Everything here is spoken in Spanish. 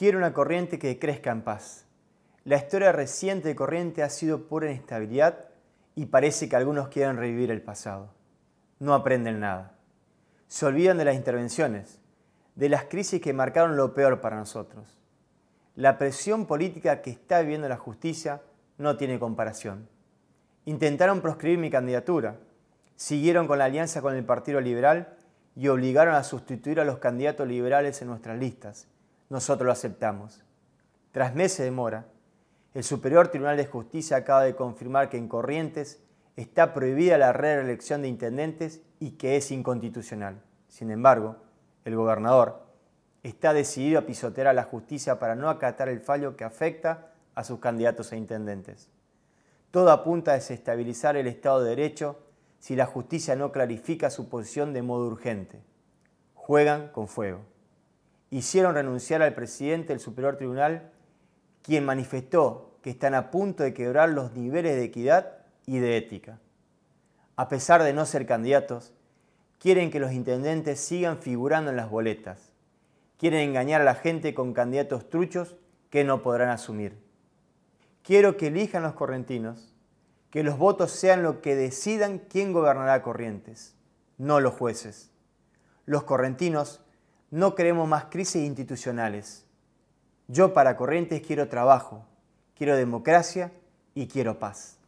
Quiero una corriente que crezca en paz. La historia reciente de corriente ha sido pura inestabilidad y parece que algunos quieren revivir el pasado. No aprenden nada. Se olvidan de las intervenciones, de las crisis que marcaron lo peor para nosotros. La presión política que está viviendo la justicia no tiene comparación. Intentaron proscribir mi candidatura, siguieron con la alianza con el Partido Liberal y obligaron a sustituir a los candidatos liberales en nuestras listas nosotros lo aceptamos. Tras meses de demora, el Superior Tribunal de Justicia acaba de confirmar que en Corrientes está prohibida la reelección de intendentes y que es inconstitucional. Sin embargo, el gobernador está decidido a pisotear a la justicia para no acatar el fallo que afecta a sus candidatos a intendentes. Todo apunta a desestabilizar el Estado de Derecho si la justicia no clarifica su posición de modo urgente. Juegan con fuego hicieron renunciar al presidente del Superior Tribunal, quien manifestó que están a punto de quebrar los niveles de equidad y de ética. A pesar de no ser candidatos, quieren que los intendentes sigan figurando en las boletas. Quieren engañar a la gente con candidatos truchos que no podrán asumir. Quiero que elijan los correntinos, que los votos sean lo que decidan quién gobernará Corrientes, no los jueces. Los correntinos no queremos más crisis institucionales. Yo para Corrientes quiero trabajo, quiero democracia y quiero paz.